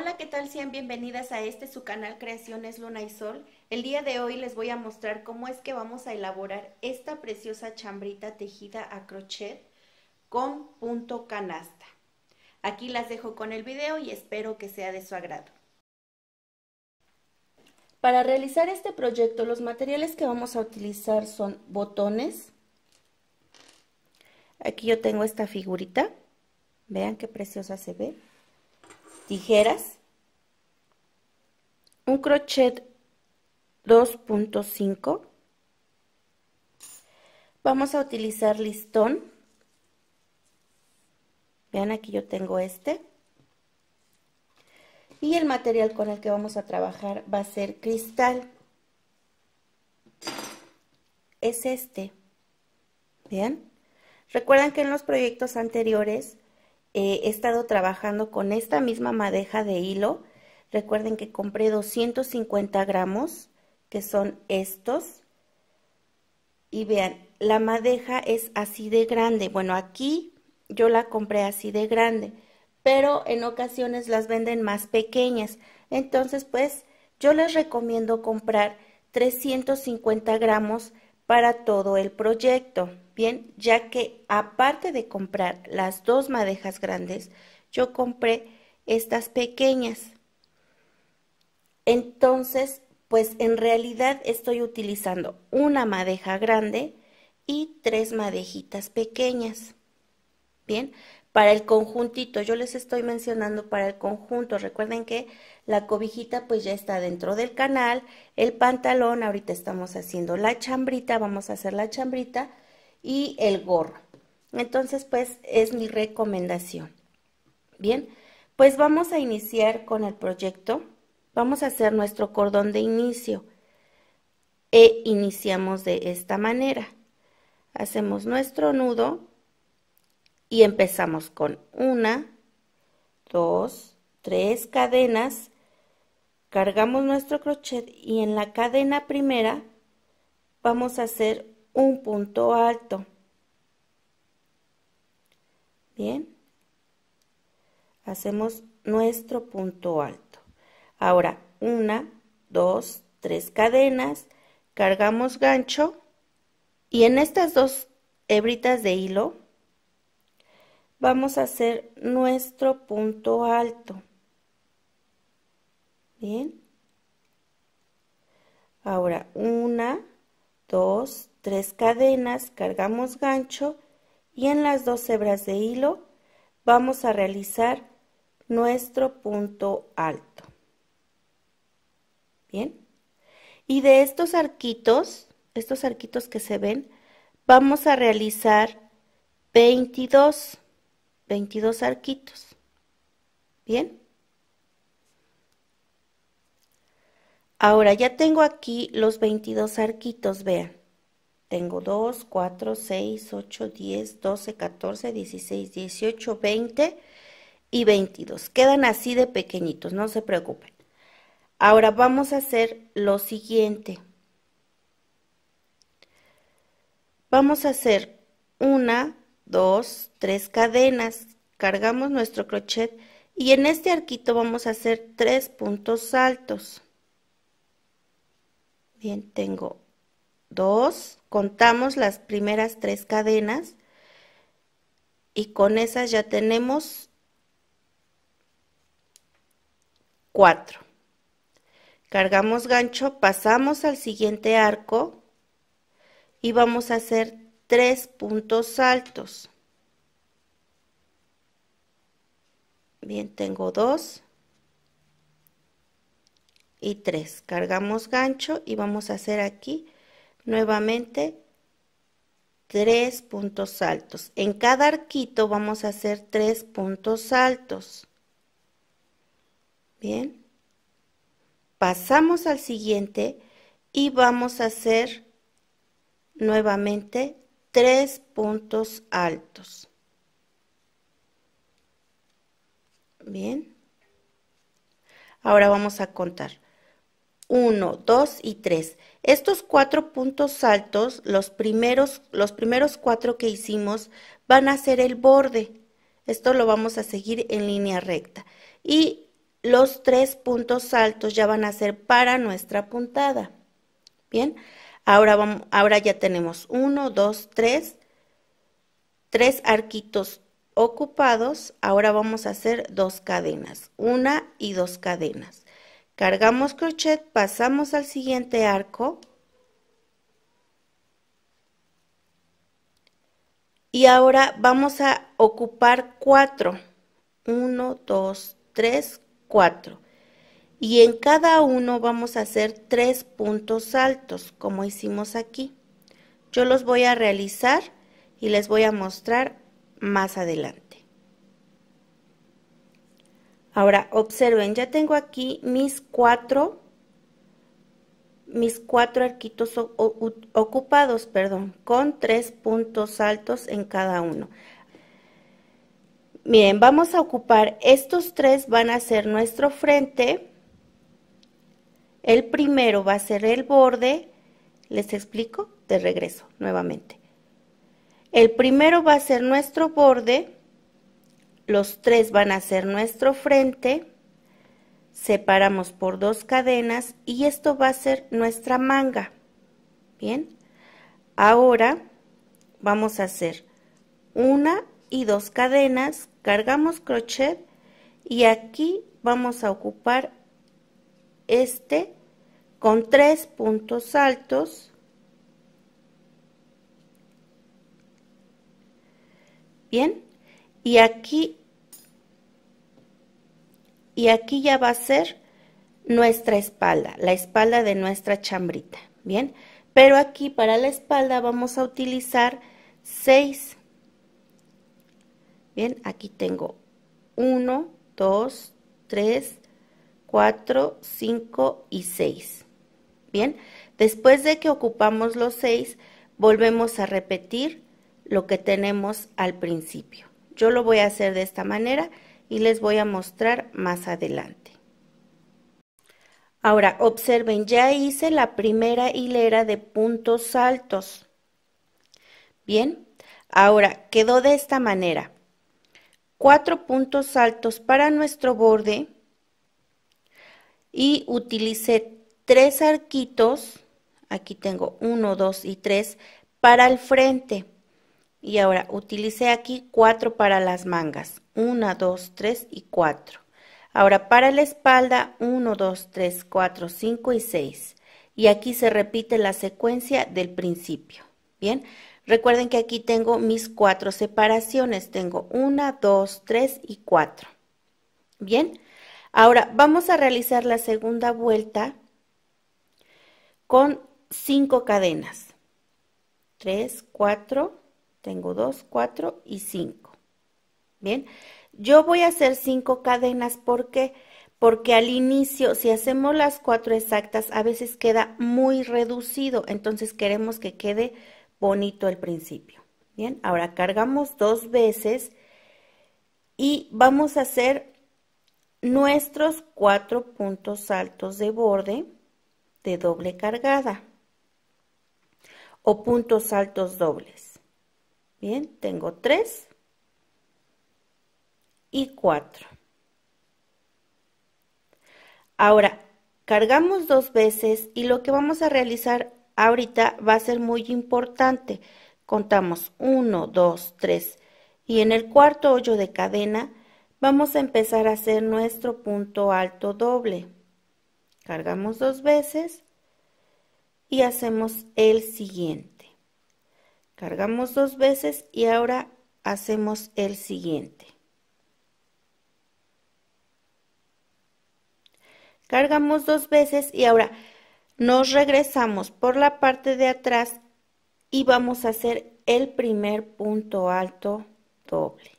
Hola, ¿qué tal? Sean bienvenidas a este su canal Creaciones Luna y Sol. El día de hoy les voy a mostrar cómo es que vamos a elaborar esta preciosa chambrita tejida a crochet con punto canasta. Aquí las dejo con el video y espero que sea de su agrado. Para realizar este proyecto los materiales que vamos a utilizar son botones. Aquí yo tengo esta figurita. Vean qué preciosa se ve tijeras, un crochet 2.5, vamos a utilizar listón, vean aquí yo tengo este, y el material con el que vamos a trabajar va a ser cristal, es este, Bien. recuerdan que en los proyectos anteriores eh, he estado trabajando con esta misma madeja de hilo. Recuerden que compré 250 gramos, que son estos. Y vean, la madeja es así de grande. Bueno, aquí yo la compré así de grande, pero en ocasiones las venden más pequeñas. Entonces, pues, yo les recomiendo comprar 350 gramos para todo el proyecto bien, ya que aparte de comprar las dos madejas grandes, yo compré estas pequeñas. Entonces, pues en realidad estoy utilizando una madeja grande y tres madejitas pequeñas. Bien, para el conjuntito, yo les estoy mencionando para el conjunto, recuerden que la cobijita pues ya está dentro del canal, el pantalón, ahorita estamos haciendo la chambrita, vamos a hacer la chambrita, y el gorro. Entonces, pues es mi recomendación. Bien, pues vamos a iniciar con el proyecto. Vamos a hacer nuestro cordón de inicio. E iniciamos de esta manera. Hacemos nuestro nudo y empezamos con una, dos, tres cadenas. Cargamos nuestro crochet y en la cadena primera vamos a hacer un punto alto. Bien. Hacemos nuestro punto alto. Ahora, una, dos, tres cadenas, cargamos gancho y en estas dos hebritas de hilo vamos a hacer nuestro punto alto. Bien. Ahora, una, dos, tres cadenas, cargamos gancho y en las dos hebras de hilo vamos a realizar nuestro punto alto. Bien. Y de estos arquitos, estos arquitos que se ven, vamos a realizar 22, 22 arquitos. Bien. Ahora ya tengo aquí los 22 arquitos, vean. Tengo 2, 4, 6, 8, 10, 12, 14, 16, 18, 20 y 22. Quedan así de pequeñitos, no se preocupen. Ahora vamos a hacer lo siguiente. Vamos a hacer una, dos, tres cadenas. Cargamos nuestro crochet y en este arquito vamos a hacer tres puntos altos. Bien, tengo dos contamos las primeras tres cadenas y con esas ya tenemos 4. Cargamos gancho, pasamos al siguiente arco y vamos a hacer tres puntos altos. Bien, tengo dos y tres Cargamos gancho y vamos a hacer aquí nuevamente tres puntos altos. En cada arquito vamos a hacer tres puntos altos. Bien. Pasamos al siguiente y vamos a hacer nuevamente tres puntos altos. Bien. Ahora vamos a contar. 1, 2 y 3. Estos cuatro puntos altos, los primeros, los primeros cuatro que hicimos, van a ser el borde. Esto lo vamos a seguir en línea recta. Y los tres puntos altos ya van a ser para nuestra puntada. Bien, ahora, vamos, ahora ya tenemos 1, 2, 3, tres arquitos ocupados. Ahora vamos a hacer dos cadenas, una y dos cadenas cargamos crochet, pasamos al siguiente arco y ahora vamos a ocupar 4, 1, 2, 3, 4 y en cada uno vamos a hacer tres puntos altos como hicimos aquí. Yo los voy a realizar y les voy a mostrar más adelante. Ahora, observen, ya tengo aquí mis cuatro, mis cuatro arquitos ocupados, perdón, con tres puntos altos en cada uno. Miren, vamos a ocupar, estos tres van a ser nuestro frente, el primero va a ser el borde, les explico, de regreso nuevamente. El primero va a ser nuestro borde, los tres van a ser nuestro frente, separamos por dos cadenas y esto va a ser nuestra manga. Bien, ahora vamos a hacer una y dos cadenas, cargamos crochet y aquí vamos a ocupar este con tres puntos altos. Bien, y aquí y aquí ya va a ser nuestra espalda, la espalda de nuestra chambrita, ¿bien? Pero aquí para la espalda vamos a utilizar 6. Bien, aquí tengo 1, 2, 3, 4, 5 y 6. Bien, después de que ocupamos los 6, volvemos a repetir lo que tenemos al principio. Yo lo voy a hacer de esta manera y les voy a mostrar más adelante. Ahora observen, ya hice la primera hilera de puntos altos. Bien, ahora quedó de esta manera. Cuatro puntos altos para nuestro borde y utilicé tres arquitos, aquí tengo uno, dos y tres, para el frente. Y ahora utilicé aquí 4 para las mangas. 1, 2, 3 y 4. Ahora para la espalda 1, 2, 3, 4, 5 y 6. Y aquí se repite la secuencia del principio. Bien, recuerden que aquí tengo mis cuatro separaciones. Tengo 1, 2, 3 y 4. Bien, ahora vamos a realizar la segunda vuelta con 5 cadenas. 3, 4, tengo 2, 4 y 5. Bien, yo voy a hacer 5 cadenas porque porque al inicio, si hacemos las cuatro exactas, a veces queda muy reducido, entonces queremos que quede bonito el principio. Bien, ahora cargamos dos veces y vamos a hacer nuestros cuatro puntos altos de borde de doble cargada o puntos altos dobles. Bien, tengo 3 y 4. Ahora, cargamos dos veces y lo que vamos a realizar ahorita va a ser muy importante. Contamos 1, 2, 3 y en el cuarto hoyo de cadena vamos a empezar a hacer nuestro punto alto doble. Cargamos dos veces y hacemos el siguiente. Cargamos dos veces y ahora hacemos el siguiente. Cargamos dos veces y ahora nos regresamos por la parte de atrás y vamos a hacer el primer punto alto doble.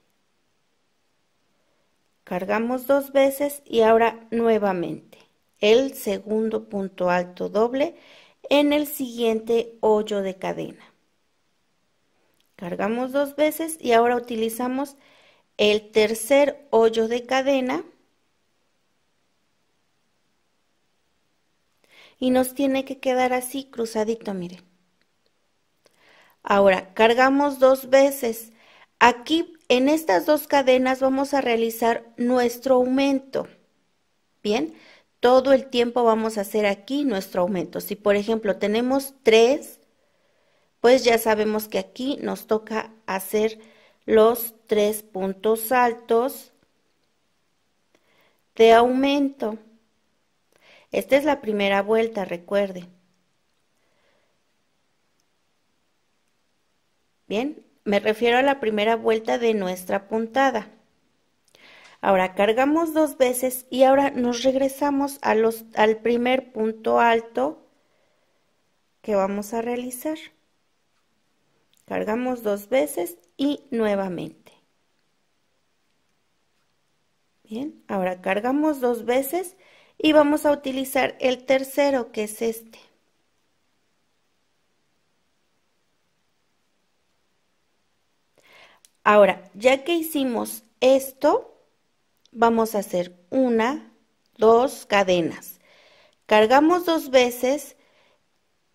Cargamos dos veces y ahora nuevamente el segundo punto alto doble en el siguiente hoyo de cadena. Cargamos dos veces y ahora utilizamos el tercer hoyo de cadena y nos tiene que quedar así cruzadito, miren. Ahora, cargamos dos veces. Aquí en estas dos cadenas vamos a realizar nuestro aumento. Bien, todo el tiempo vamos a hacer aquí nuestro aumento. Si por ejemplo tenemos tres pues ya sabemos que aquí nos toca hacer los tres puntos altos de aumento. Esta es la primera vuelta, recuerde. Bien, me refiero a la primera vuelta de nuestra puntada. Ahora cargamos dos veces y ahora nos regresamos al primer punto alto que vamos a realizar. Cargamos dos veces y nuevamente. Bien, ahora cargamos dos veces y vamos a utilizar el tercero que es este. Ahora, ya que hicimos esto, vamos a hacer una, dos cadenas. Cargamos dos veces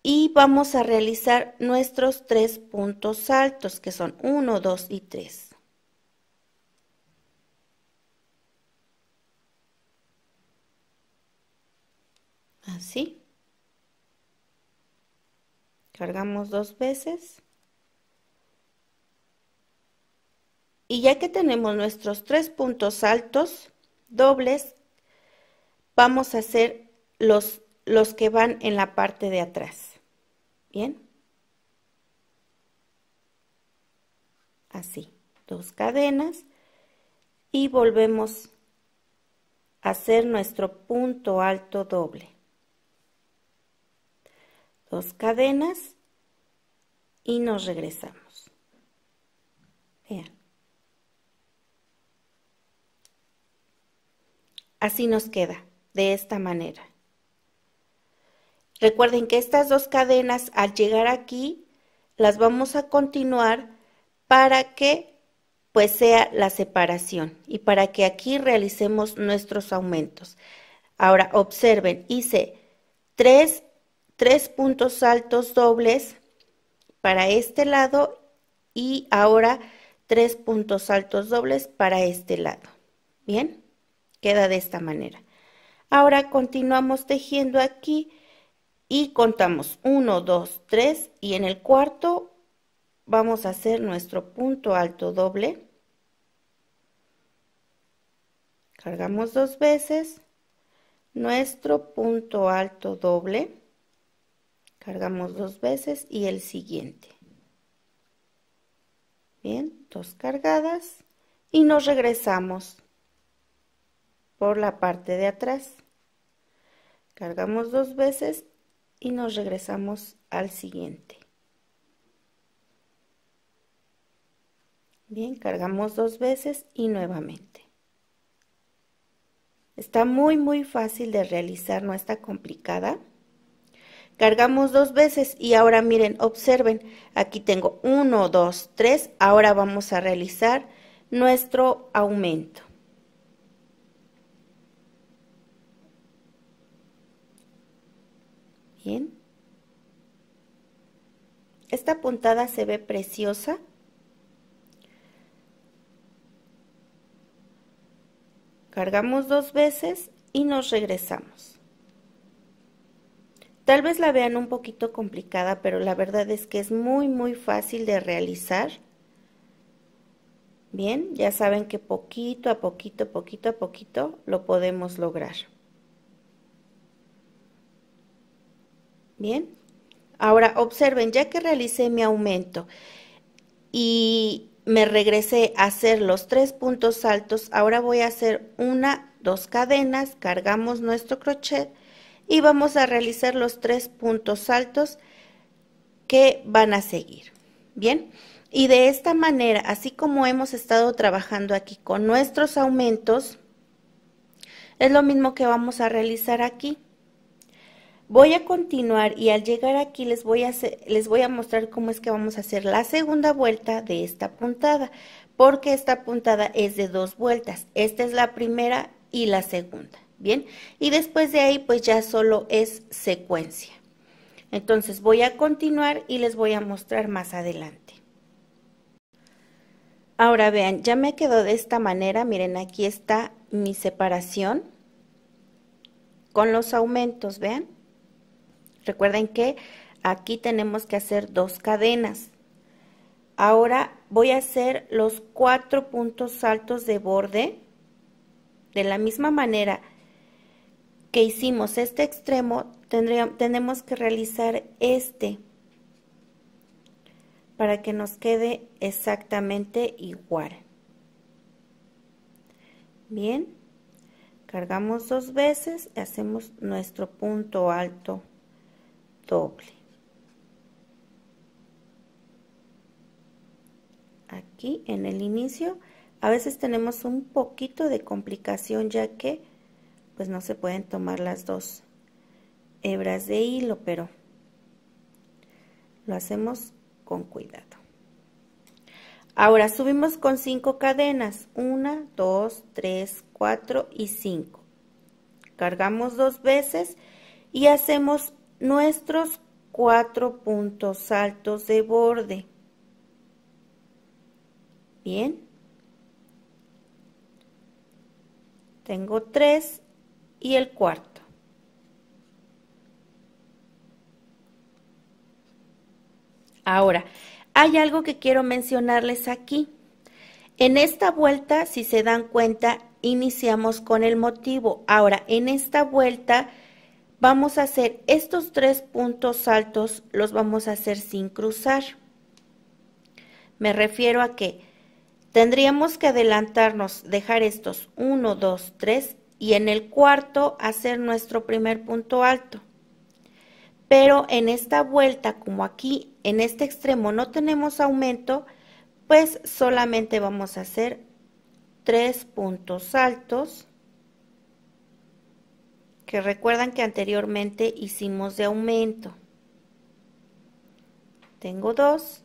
y vamos a realizar nuestros tres puntos altos que son 1, 2 y 3. Así. Cargamos dos veces. Y ya que tenemos nuestros tres puntos altos dobles, vamos a hacer los, los que van en la parte de atrás. Bien. Así, dos cadenas y volvemos a hacer nuestro punto alto doble. Dos cadenas y nos regresamos. Vean. Así nos queda, de esta manera. Recuerden que estas dos cadenas al llegar aquí las vamos a continuar para que pues sea la separación y para que aquí realicemos nuestros aumentos. Ahora observen, hice tres, tres puntos altos dobles para este lado y ahora tres puntos altos dobles para este lado. Bien, queda de esta manera. Ahora continuamos tejiendo aquí y contamos 1, 2, 3 y en el cuarto vamos a hacer nuestro punto alto doble. Cargamos dos veces nuestro punto alto doble. Cargamos dos veces y el siguiente. Bien, dos cargadas y nos regresamos por la parte de atrás. Cargamos dos veces y nos regresamos al siguiente. Bien, cargamos dos veces y nuevamente. Está muy muy fácil de realizar, no está complicada. Cargamos dos veces y ahora miren, observen, aquí tengo 1, dos, tres, ahora vamos a realizar nuestro aumento. Bien. Esta puntada se ve preciosa. Cargamos dos veces y nos regresamos. Tal vez la vean un poquito complicada, pero la verdad es que es muy muy fácil de realizar. Bien, ya saben que poquito a poquito, poquito a poquito lo podemos lograr. Bien, ahora observen, ya que realicé mi aumento y me regresé a hacer los tres puntos altos, ahora voy a hacer una, dos cadenas, cargamos nuestro crochet y vamos a realizar los tres puntos altos que van a seguir. Bien, y de esta manera, así como hemos estado trabajando aquí con nuestros aumentos, es lo mismo que vamos a realizar aquí. Voy a continuar y al llegar aquí les voy, a les voy a mostrar cómo es que vamos a hacer la segunda vuelta de esta puntada, porque esta puntada es de dos vueltas. Esta es la primera y la segunda, ¿bien? Y después de ahí pues ya solo es secuencia. Entonces voy a continuar y les voy a mostrar más adelante. Ahora vean, ya me quedó de esta manera, miren aquí está mi separación con los aumentos, vean. Recuerden que aquí tenemos que hacer dos cadenas. Ahora voy a hacer los cuatro puntos altos de borde de la misma manera que hicimos este extremo, tenemos que realizar este para que nos quede exactamente igual. Bien, cargamos dos veces, y hacemos nuestro punto alto doble. Aquí en el inicio a veces tenemos un poquito de complicación ya que pues no se pueden tomar las dos hebras de hilo, pero lo hacemos con cuidado. Ahora subimos con cinco cadenas, 1, 2, 3, 4 y 5. Cargamos dos veces y hacemos nuestros cuatro puntos altos de borde. Bien. Tengo tres y el cuarto. Ahora, hay algo que quiero mencionarles aquí. En esta vuelta, si se dan cuenta, iniciamos con el motivo. Ahora, en esta vuelta vamos a hacer estos tres puntos altos, los vamos a hacer sin cruzar. Me refiero a que tendríamos que adelantarnos, dejar estos 1, 2, 3 y en el cuarto hacer nuestro primer punto alto. Pero en esta vuelta, como aquí en este extremo no tenemos aumento, pues solamente vamos a hacer tres puntos altos que recuerdan que anteriormente hicimos de aumento. Tengo dos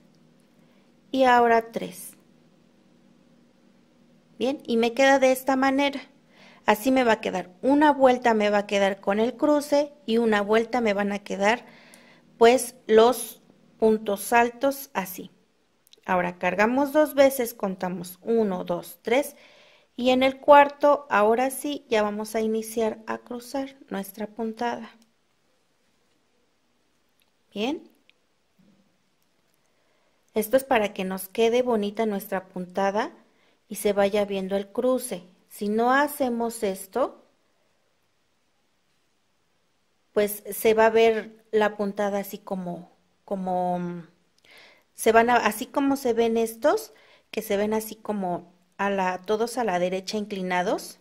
y ahora tres. Bien, y me queda de esta manera. Así me va a quedar. Una vuelta me va a quedar con el cruce y una vuelta me van a quedar pues los puntos altos así. Ahora cargamos dos veces, contamos 1, 2, 3 y en el cuarto, ahora sí, ya vamos a iniciar a cruzar nuestra puntada. Bien. Esto es para que nos quede bonita nuestra puntada y se vaya viendo el cruce. Si no hacemos esto, pues se va a ver la puntada así como, como, mm, se van así como se ven estos, que se ven así como la, todos a la derecha inclinados,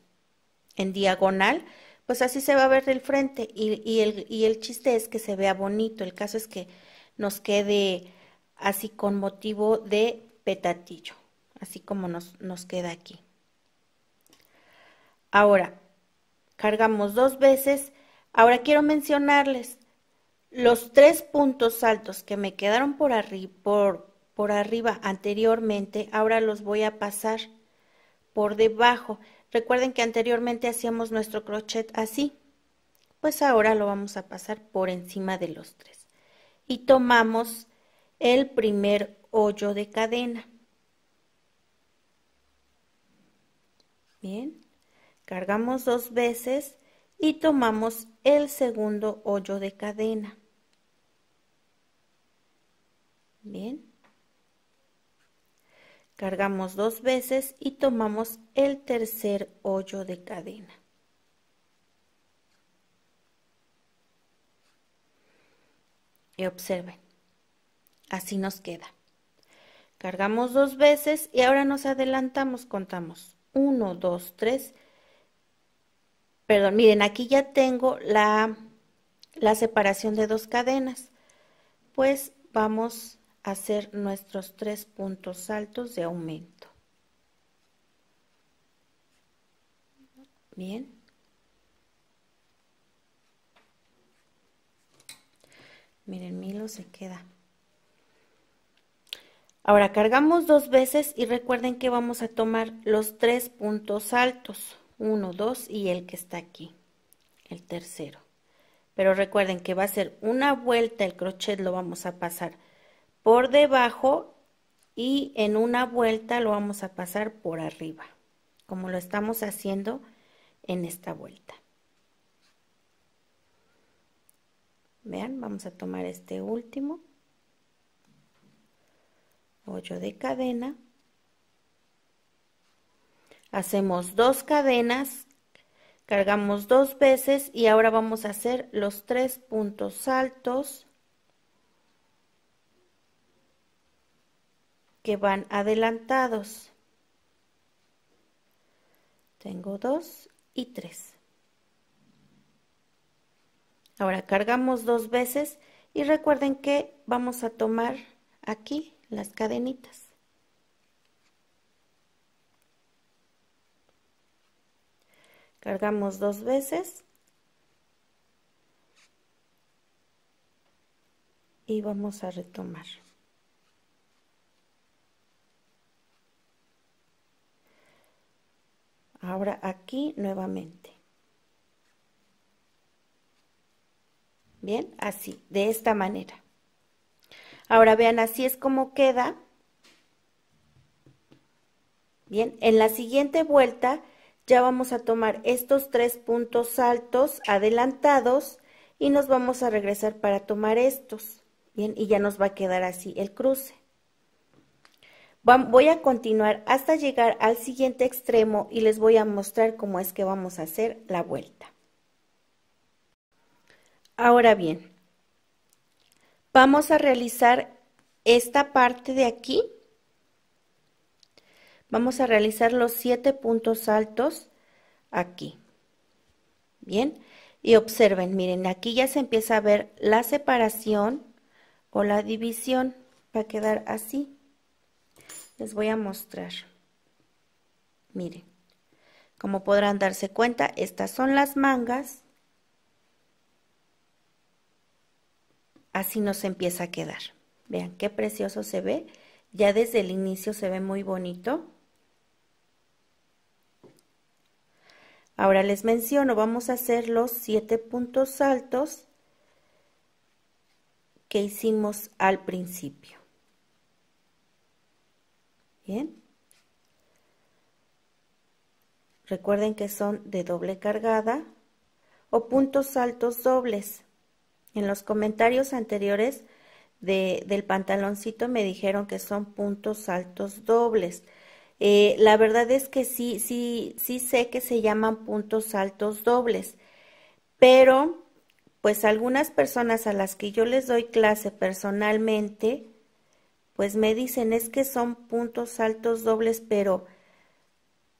en diagonal, pues así se va a ver el frente y, el, chiste es que se vea bonito, el caso es que nos quede así con motivo de petatillo, así como nos, nos queda aquí. Ahora, cargamos dos veces, ahora quiero mencionarles los tres puntos altos que me quedaron por, por, por arriba anteriormente, ahora los voy a pasar por debajo. Recuerden que anteriormente hacíamos nuestro crochet así, pues ahora lo vamos a pasar por encima de los tres. Y tomamos el primer hoyo de cadena. Bien, cargamos dos veces y tomamos el segundo hoyo de cadena. Bien. Cargamos dos veces y tomamos el tercer hoyo de cadena. Y observen, así nos queda. Cargamos dos veces y ahora nos adelantamos, contamos 1, 2, 3. Perdón, miren, aquí ya tengo la, la separación de dos cadenas. Pues vamos hacer nuestros tres puntos altos de aumento. Bien. Miren, mi lo se queda. Ahora cargamos dos veces y recuerden que vamos a tomar los tres puntos altos. Uno, dos y el que está aquí, el tercero. Pero recuerden que va a ser una vuelta el crochet, lo vamos a pasar por debajo y en una vuelta lo vamos a pasar por arriba, como lo estamos haciendo en esta vuelta. Vean, vamos a tomar este último hoyo de cadena. Hacemos dos cadenas, cargamos dos veces y ahora vamos a hacer los tres puntos altos van adelantados. Tengo dos y tres. Ahora cargamos dos veces y recuerden que vamos a tomar aquí las cadenitas. Cargamos dos veces y vamos a retomar. Ahora aquí nuevamente. Bien, así, de esta manera. Ahora vean, así es como queda. Bien, en la siguiente vuelta ya vamos a tomar estos tres puntos altos adelantados y nos vamos a regresar para tomar estos. Bien, y ya nos va a quedar así el cruce voy a continuar hasta llegar al siguiente extremo y les voy a mostrar cómo es que vamos a hacer la vuelta. Ahora bien, vamos a realizar esta parte de aquí. Vamos a realizar los siete puntos altos aquí. Bien, y observen, miren, aquí ya se empieza a ver la separación o la división. Va a quedar así. Les voy a mostrar. Miren, como podrán darse cuenta, estas son las mangas. Así nos empieza a quedar. Vean qué precioso se ve. Ya desde el inicio se ve muy bonito. Ahora les menciono, vamos a hacer los 7 puntos altos que hicimos al principio. Recuerden que son de doble cargada o puntos altos dobles. En los comentarios anteriores del pantaloncito me dijeron que son puntos altos dobles. Eh, la verdad es que sí, sí, sí sé que se llaman puntos altos dobles, pero pues algunas personas a las que yo les doy clase personalmente pues me dicen es que son puntos altos dobles, pero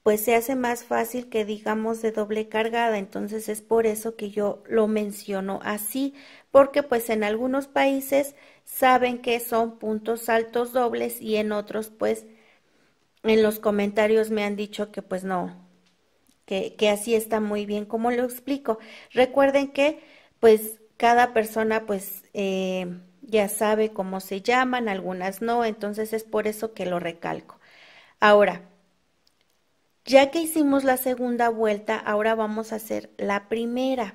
pues se hace más fácil que digamos de doble cargada, entonces es por eso que yo lo menciono así, porque pues en algunos países saben que son puntos altos dobles y en otros pues en los comentarios me han dicho que pues no, que, que así está muy bien, como lo explico. Recuerden que pues cada persona pues... Eh, ya sabe cómo se llaman, algunas no, entonces es por eso que lo recalco. Ahora, ya que hicimos la segunda vuelta, ahora vamos a hacer la primera.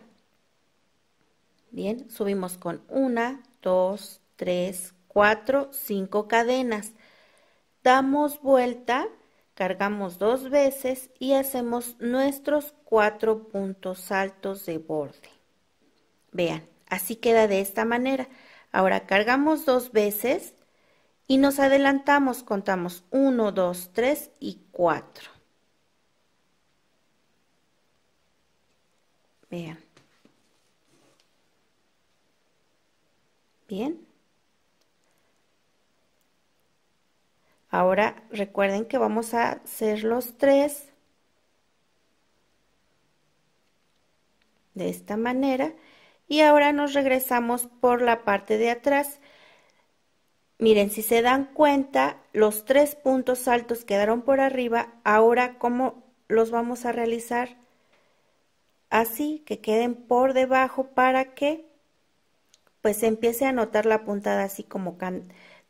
Bien, subimos con una, dos, tres, cuatro, cinco cadenas. Damos vuelta, cargamos dos veces y hacemos nuestros cuatro puntos altos de borde. Vean, así queda de esta manera. Ahora cargamos dos veces y nos adelantamos, contamos 1, 2, 3 y 4. Vean. Bien. Ahora recuerden que vamos a hacer los tres de esta manera y ahora nos regresamos por la parte de atrás. Miren, si se dan cuenta, los tres puntos altos quedaron por arriba. Ahora, ¿cómo los vamos a realizar? Así, que queden por debajo para que pues empiece a notar la puntada así como,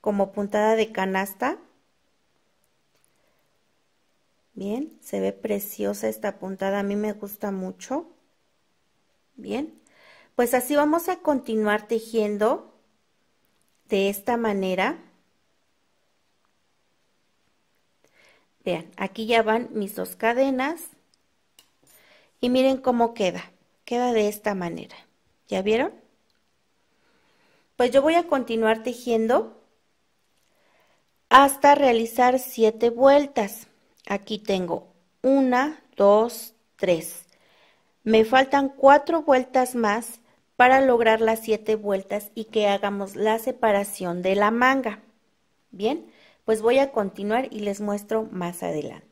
como puntada de canasta. Bien, se ve preciosa esta puntada, a mí me gusta mucho. Bien, pues así vamos a continuar tejiendo de esta manera. Vean, aquí ya van mis dos cadenas. Y miren cómo queda. Queda de esta manera. ¿Ya vieron? Pues yo voy a continuar tejiendo hasta realizar siete vueltas. Aquí tengo una, dos, tres. Me faltan cuatro vueltas más para lograr las siete vueltas y que hagamos la separación de la manga. Bien, pues voy a continuar y les muestro más adelante.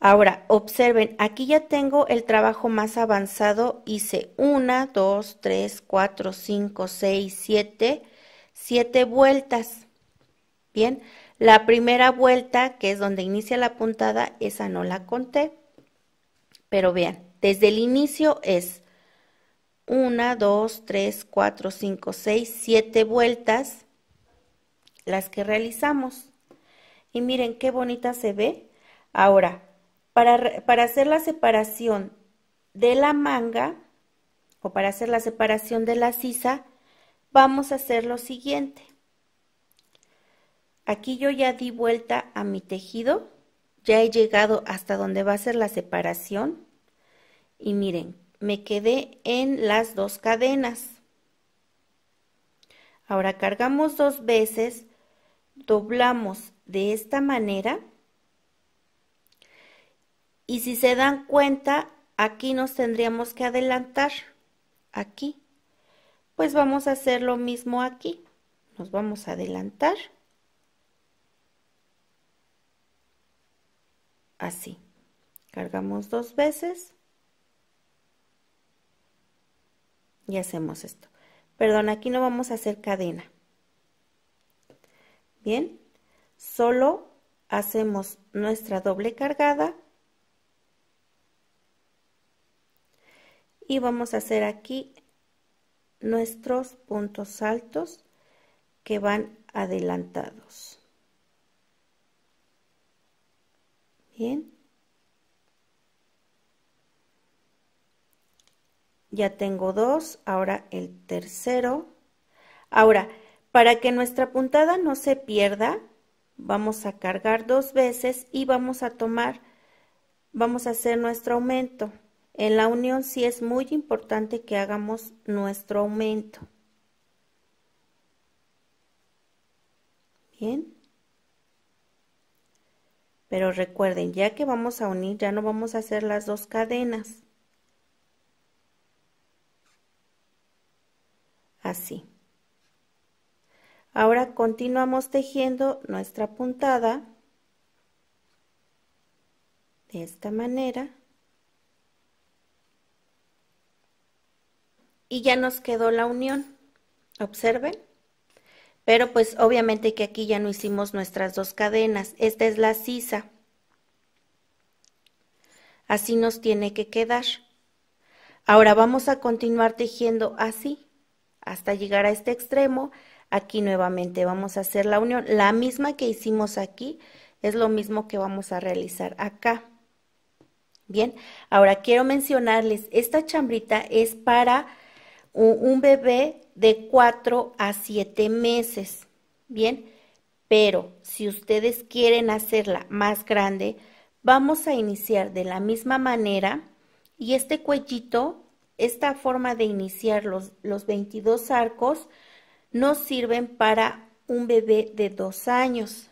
Ahora, observen, aquí ya tengo el trabajo más avanzado. Hice 1, 2, 3, 4, 5, 6, 7, 7 vueltas. Bien, la primera vuelta, que es donde inicia la puntada, esa no la conté. Pero vean, desde el inicio es 1, 2, 3, 4, 5, 6, 7 vueltas las que realizamos. Y miren qué bonita se ve. Ahora, para, para hacer la separación de la manga o para hacer la separación de la sisa, vamos a hacer lo siguiente. Aquí yo ya di vuelta a mi tejido ya he llegado hasta donde va a ser la separación y miren, me quedé en las dos cadenas. Ahora cargamos dos veces, doblamos de esta manera y si se dan cuenta, aquí nos tendríamos que adelantar, aquí. Pues vamos a hacer lo mismo aquí. Nos vamos a adelantar. así. Cargamos dos veces y hacemos esto. Perdón, aquí no vamos a hacer cadena. Bien, solo hacemos nuestra doble cargada y vamos a hacer aquí nuestros puntos altos que van adelantados. Bien. Ya tengo dos, ahora el tercero. Ahora, para que nuestra puntada no se pierda, vamos a cargar dos veces y vamos a tomar, vamos a hacer nuestro aumento. En la unión sí es muy importante que hagamos nuestro aumento. Bien. Pero recuerden, ya que vamos a unir, ya no vamos a hacer las dos cadenas. Así. Ahora continuamos tejiendo nuestra puntada de esta manera. Y ya nos quedó la unión. Observen. Pero pues obviamente que aquí ya no hicimos nuestras dos cadenas. Esta es la sisa. Así nos tiene que quedar. Ahora vamos a continuar tejiendo así hasta llegar a este extremo. Aquí nuevamente vamos a hacer la unión. La misma que hicimos aquí es lo mismo que vamos a realizar acá. Bien, ahora quiero mencionarles, esta chambrita es para un bebé de 4 a 7 meses, ¿bien? Pero si ustedes quieren hacerla más grande, vamos a iniciar de la misma manera y este cuellito, esta forma de iniciar los, los 22 arcos, nos sirven para un bebé de 2 años.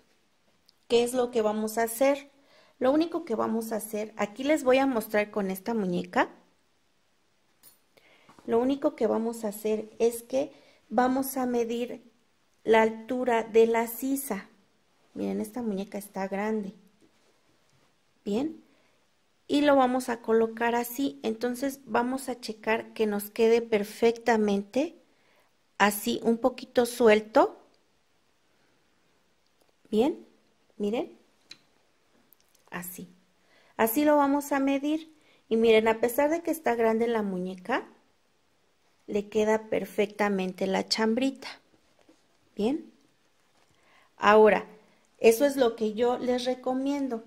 ¿Qué es lo que vamos a hacer? Lo único que vamos a hacer, aquí les voy a mostrar con esta muñeca, lo único que vamos a hacer es que vamos a medir la altura de la sisa. Miren, esta muñeca está grande. Bien. Y lo vamos a colocar así. Entonces vamos a checar que nos quede perfectamente así, un poquito suelto. Bien, miren. Así. Así lo vamos a medir. Y miren, a pesar de que está grande la muñeca, le queda perfectamente la chambrita. ¿Bien? Ahora, eso es lo que yo les recomiendo.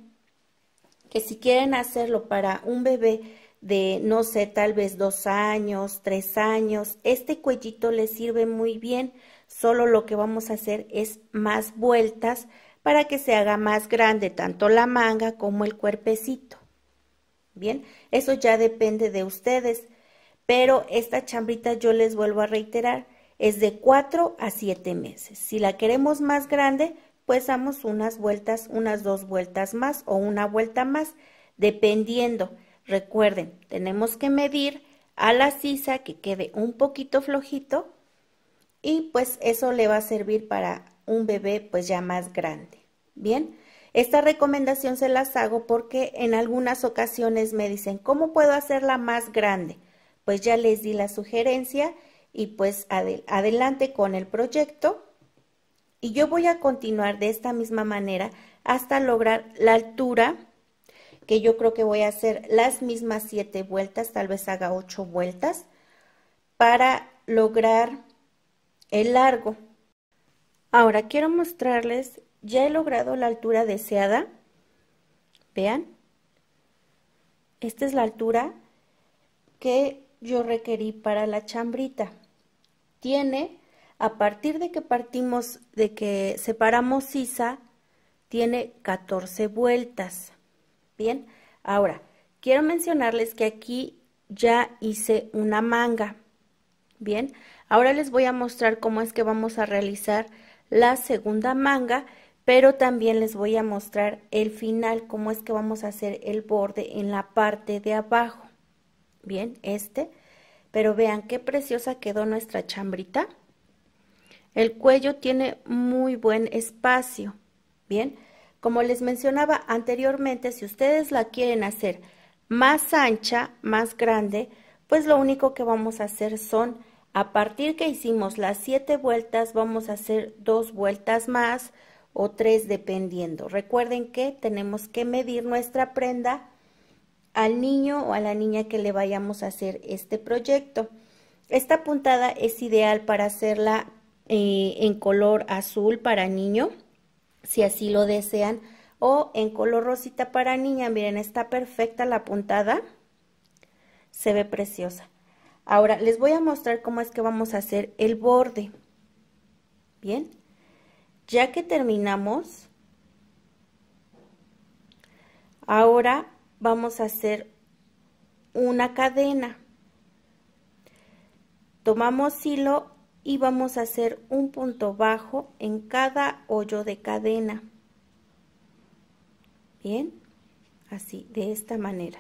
Que si quieren hacerlo para un bebé de, no sé, tal vez dos años, tres años, este cuellito le sirve muy bien. Solo lo que vamos a hacer es más vueltas para que se haga más grande tanto la manga como el cuerpecito. Bien, eso ya depende de ustedes pero esta chambrita yo les vuelvo a reiterar, es de 4 a 7 meses. Si la queremos más grande, pues damos unas vueltas, unas dos vueltas más o una vuelta más, dependiendo. Recuerden, tenemos que medir a la sisa que quede un poquito flojito y pues eso le va a servir para un bebé pues ya más grande. Bien, esta recomendación se las hago porque en algunas ocasiones me dicen, ¿cómo puedo hacerla más grande? pues ya les di la sugerencia y pues adelante con el proyecto. Y yo voy a continuar de esta misma manera hasta lograr la altura que yo creo que voy a hacer las mismas siete vueltas, tal vez haga ocho vueltas, para lograr el largo. Ahora quiero mostrarles, ya he logrado la altura deseada, vean, esta es la altura que yo requerí para la chambrita. Tiene, a partir de que partimos, de que separamos sisa, tiene 14 vueltas. Bien, ahora, quiero mencionarles que aquí ya hice una manga. Bien, ahora les voy a mostrar cómo es que vamos a realizar la segunda manga, pero también les voy a mostrar el final, cómo es que vamos a hacer el borde en la parte de abajo. Bien, este. Pero vean qué preciosa quedó nuestra chambrita. El cuello tiene muy buen espacio. Bien, como les mencionaba anteriormente, si ustedes la quieren hacer más ancha, más grande, pues lo único que vamos a hacer son, a partir que hicimos las siete vueltas, vamos a hacer dos vueltas más o tres dependiendo. Recuerden que tenemos que medir nuestra prenda al niño o a la niña que le vayamos a hacer este proyecto. Esta puntada es ideal para hacerla eh, en color azul para niño, si así lo desean, o en color rosita para niña. Miren, está perfecta la puntada. Se ve preciosa. Ahora, les voy a mostrar cómo es que vamos a hacer el borde. Bien. Ya que terminamos, ahora vamos a hacer una cadena. Tomamos hilo y vamos a hacer un punto bajo en cada hoyo de cadena. Bien, así, de esta manera.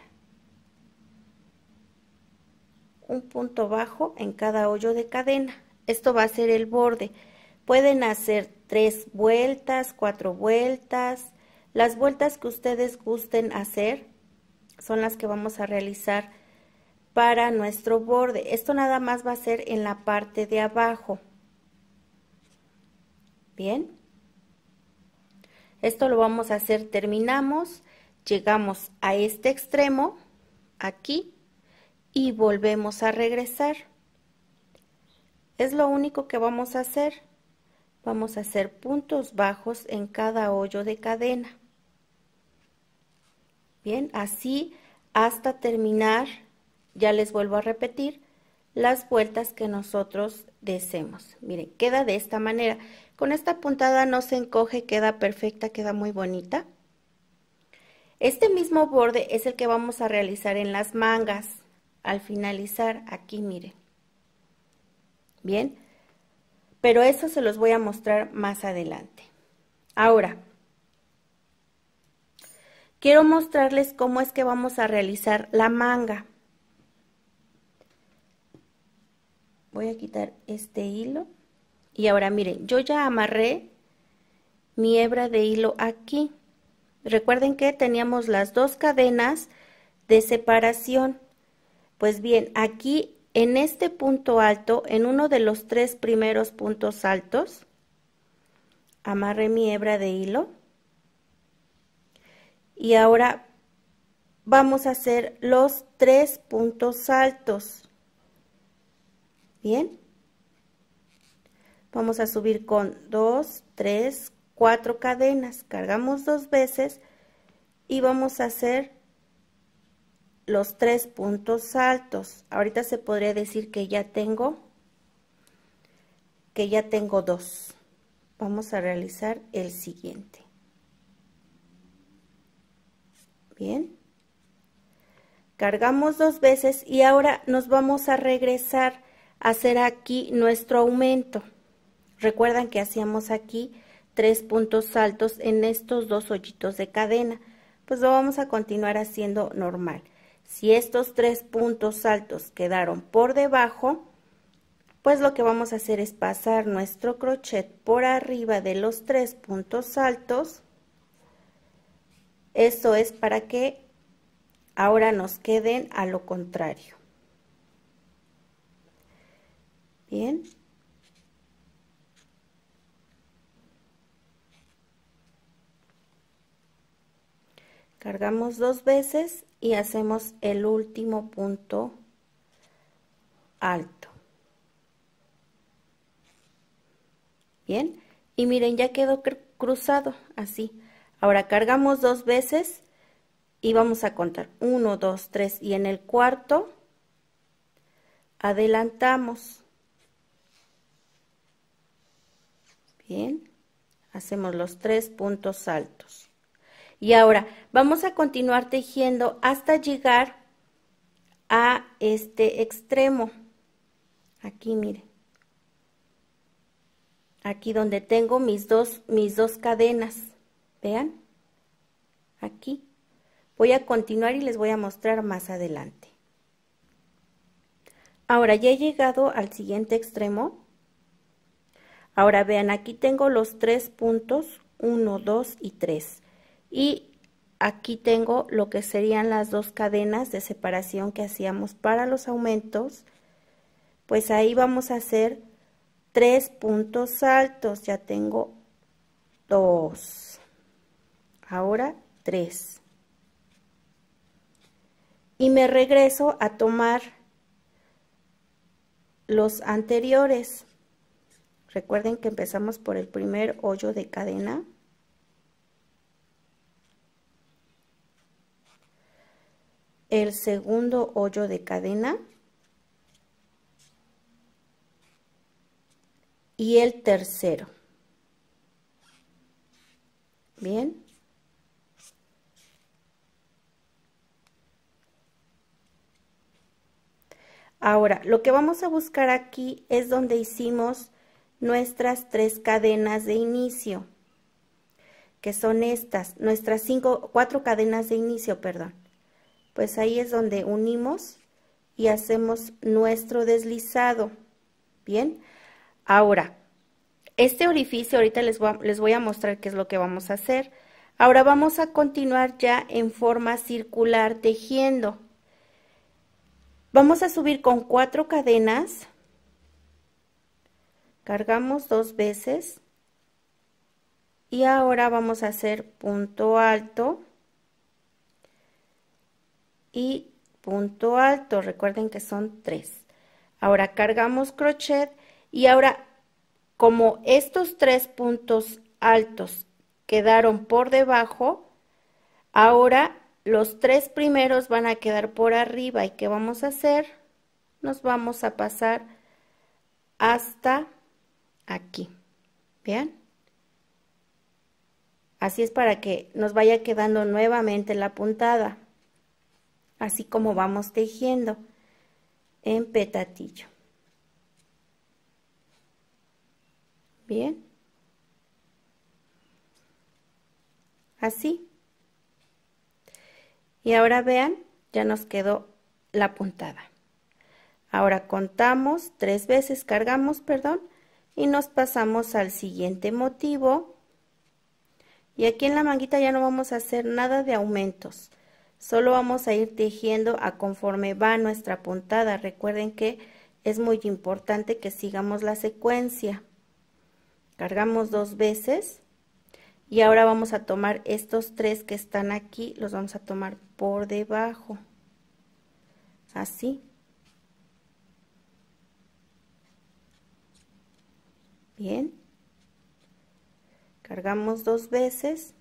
Un punto bajo en cada hoyo de cadena. Esto va a ser el borde. Pueden hacer tres vueltas, cuatro vueltas, las vueltas que ustedes gusten hacer son las que vamos a realizar para nuestro borde. Esto nada más va a ser en la parte de abajo. Bien. Esto lo vamos a hacer, terminamos, llegamos a este extremo, aquí, y volvemos a regresar. Es lo único que vamos a hacer. Vamos a hacer puntos bajos en cada hoyo de cadena. Bien, así hasta terminar, ya les vuelvo a repetir, las vueltas que nosotros deseemos. Miren, queda de esta manera. Con esta puntada no se encoge, queda perfecta, queda muy bonita. Este mismo borde es el que vamos a realizar en las mangas. Al finalizar, aquí miren. Bien, pero eso se los voy a mostrar más adelante. Ahora, quiero mostrarles cómo es que vamos a realizar la manga. Voy a quitar este hilo. Y ahora miren, yo ya amarré mi hebra de hilo aquí. Recuerden que teníamos las dos cadenas de separación. Pues bien, aquí en este punto alto, en uno de los tres primeros puntos altos, amarré mi hebra de hilo y ahora vamos a hacer los tres puntos altos. Bien. Vamos a subir con 2, tres, cuatro cadenas. Cargamos dos veces y vamos a hacer los tres puntos altos. Ahorita se podría decir que ya tengo que ya tengo dos. Vamos a realizar el siguiente. Bien. Cargamos dos veces y ahora nos vamos a regresar a hacer aquí nuestro aumento. Recuerdan que hacíamos aquí tres puntos altos en estos dos hoyitos de cadena. Pues lo vamos a continuar haciendo normal. Si estos tres puntos altos quedaron por debajo, pues lo que vamos a hacer es pasar nuestro crochet por arriba de los tres puntos altos esto es para que ahora nos queden a lo contrario. Bien. Cargamos dos veces y hacemos el último punto alto. Bien, y miren, ya quedó cruzado así. Ahora cargamos dos veces y vamos a contar 1, 2, 3 y en el cuarto adelantamos. Bien, hacemos los tres puntos altos. Y ahora vamos a continuar tejiendo hasta llegar a este extremo. Aquí, mire, Aquí donde tengo mis dos, mis dos cadenas. Vean, aquí. Voy a continuar y les voy a mostrar más adelante. Ahora ya he llegado al siguiente extremo. Ahora vean, aquí tengo los tres puntos, 1, 2 y 3. Y aquí tengo lo que serían las dos cadenas de separación que hacíamos para los aumentos. Pues ahí vamos a hacer tres puntos altos. Ya tengo dos ahora 3. Y me regreso a tomar los anteriores. Recuerden que empezamos por el primer hoyo de cadena. El segundo hoyo de cadena. Y el tercero. Bien. Ahora, lo que vamos a buscar aquí es donde hicimos nuestras tres cadenas de inicio, que son estas, nuestras cinco, cuatro cadenas de inicio, perdón. Pues ahí es donde unimos y hacemos nuestro deslizado. Bien, ahora, este orificio ahorita les voy, les voy a mostrar qué es lo que vamos a hacer. Ahora vamos a continuar ya en forma circular tejiendo. Vamos a subir con cuatro cadenas. Cargamos dos veces. Y ahora vamos a hacer punto alto y punto alto. Recuerden que son tres. Ahora cargamos crochet y ahora como estos tres puntos altos quedaron por debajo, ahora los tres primeros van a quedar por arriba y ¿qué vamos a hacer? Nos vamos a pasar hasta aquí. ¿Vean? Así es para que nos vaya quedando nuevamente la puntada. Así como vamos tejiendo en petatillo. Bien. Así. Y ahora vean, ya nos quedó la puntada. Ahora contamos tres veces, cargamos, perdón, y nos pasamos al siguiente motivo. Y aquí en la manguita ya no vamos a hacer nada de aumentos. Solo vamos a ir tejiendo a conforme va nuestra puntada. Recuerden que es muy importante que sigamos la secuencia. Cargamos dos veces y ahora vamos a tomar estos tres que están aquí, los vamos a tomar por debajo. Así. Bien. Cargamos dos veces.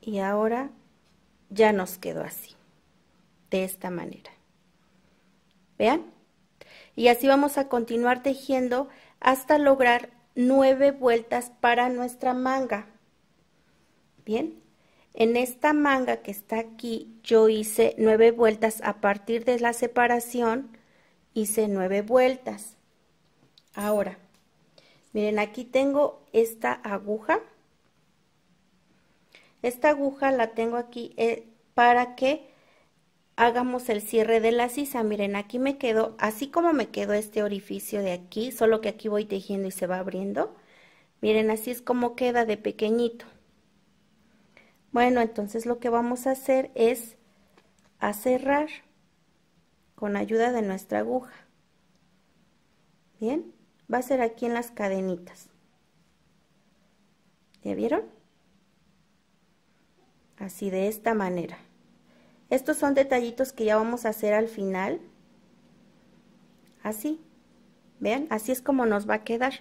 Y ahora ya nos quedó así. De esta manera. ¿Vean? Y así vamos a continuar tejiendo hasta lograr 9 vueltas para nuestra manga. Bien, en esta manga que está aquí yo hice nueve vueltas a partir de la separación, hice nueve vueltas. Ahora, miren aquí tengo esta aguja. Esta aguja la tengo aquí eh, para que hagamos el cierre de la sisa. Miren, aquí me quedo, así como me quedó este orificio de aquí, solo que aquí voy tejiendo y se va abriendo. Miren, así es como queda de pequeñito. Bueno, entonces lo que vamos a hacer es a cerrar con ayuda de nuestra aguja. Bien, va a ser aquí en las cadenitas. ¿Ya vieron? Así de esta manera. Estos son detallitos que ya vamos a hacer al final. Así. Vean, así es como nos va a quedar.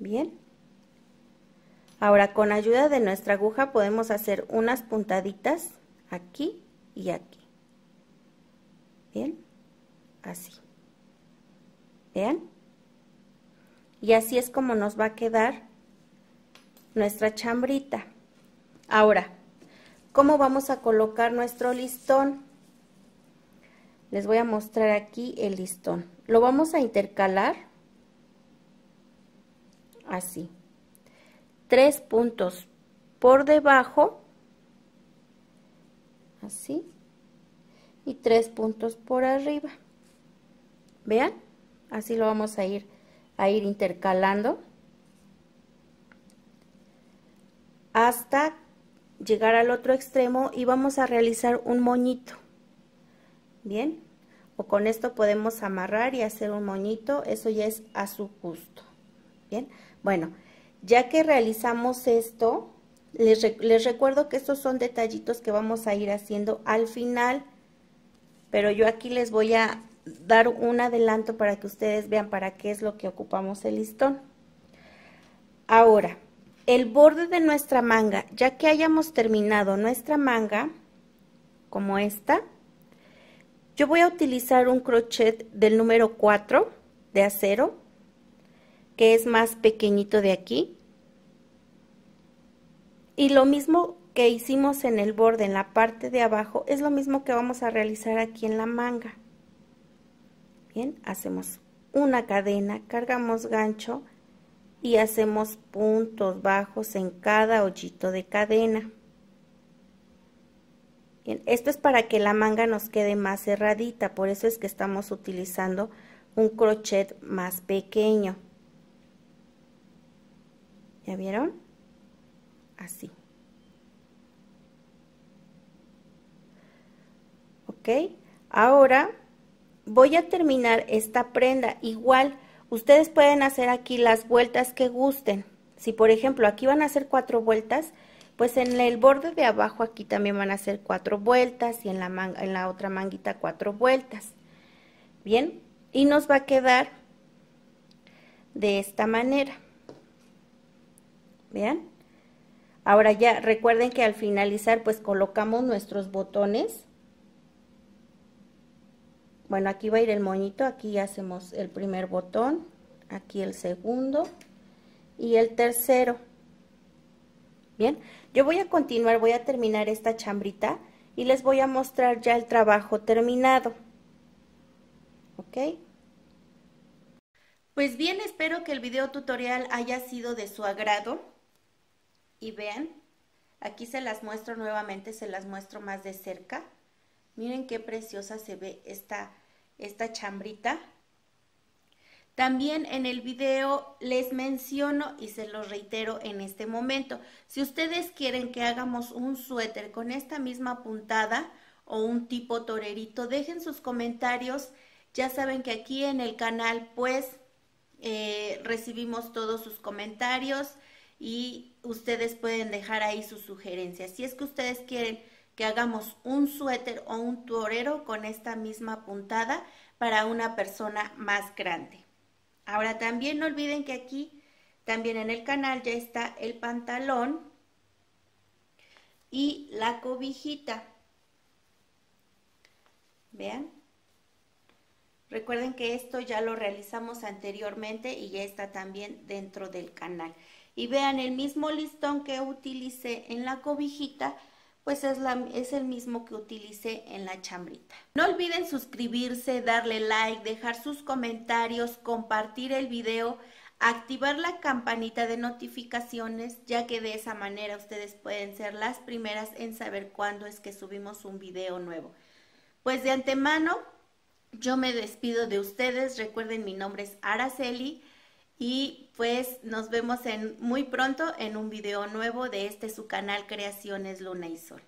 Bien. Ahora con ayuda de nuestra aguja podemos hacer unas puntaditas aquí y aquí. Bien, así. Vean. Y así es como nos va a quedar nuestra chambrita. Ahora, cómo vamos a colocar nuestro listón. Les voy a mostrar aquí el listón. Lo vamos a intercalar así. Tres puntos por debajo, así, y tres puntos por arriba. Vean, así lo vamos a ir, a ir intercalando hasta llegar al otro extremo y vamos a realizar un moñito. Bien, o con esto podemos amarrar y hacer un moñito, eso ya es a su gusto. Bien, bueno, ya que realizamos esto, les, recuerdo que estos son detallitos que vamos a ir haciendo al final, pero yo aquí les voy a dar un adelanto para que ustedes vean para qué es lo que ocupamos el listón. Ahora, el borde de nuestra manga, ya que hayamos terminado nuestra manga, como esta, yo voy a utilizar un crochet del número 4 de acero, que es más pequeñito de aquí. Y lo mismo que hicimos en el borde, en la parte de abajo, es lo mismo que vamos a realizar aquí en la manga. Bien, hacemos una cadena, cargamos gancho, y hacemos puntos bajos en cada hoyito de cadena. esto es para que la manga nos quede más cerradita, por eso es que estamos utilizando un crochet más pequeño. ¿Ya vieron? Así. Ok, ahora voy a terminar esta prenda igual Ustedes pueden hacer aquí las vueltas que gusten. Si por ejemplo aquí van a hacer cuatro vueltas, pues en el borde de abajo aquí también van a hacer cuatro vueltas y en la, en la otra manguita cuatro vueltas. Bien, y nos va a quedar de esta manera. Vean. Ahora ya recuerden que al finalizar pues colocamos nuestros botones bueno aquí va a ir el moñito aquí hacemos el primer botón aquí el segundo y el tercero bien yo voy a continuar voy a terminar esta chambrita y les voy a mostrar ya el trabajo terminado ok pues bien espero que el video tutorial haya sido de su agrado y vean aquí se las muestro nuevamente se las muestro más de cerca Miren qué preciosa se ve esta, esta chambrita. También en el video les menciono y se los reitero en este momento. Si ustedes quieren que hagamos un suéter con esta misma puntada o un tipo torerito, dejen sus comentarios. Ya saben que aquí en el canal pues eh, recibimos todos sus comentarios y ustedes pueden dejar ahí sus sugerencias. Si es que ustedes quieren que hagamos un suéter o un torero con esta misma puntada para una persona más grande. Ahora también no olviden que aquí, también en el canal, ya está el pantalón y la cobijita. Vean. Recuerden que esto ya lo realizamos anteriormente y ya está también dentro del canal. Y vean el mismo listón que utilicé en la cobijita, pues es, el mismo que utilicé en la chambrita. No olviden suscribirse, darle like, dejar sus comentarios, compartir el video, activar la campanita de notificaciones, ya que de esa manera ustedes pueden ser las primeras en saber cuándo es que subimos un video nuevo. Pues de antemano, yo me despido de ustedes. Recuerden, mi nombre es Araceli. Y pues nos vemos en, muy pronto en un video nuevo de este su canal Creaciones Luna y Sol.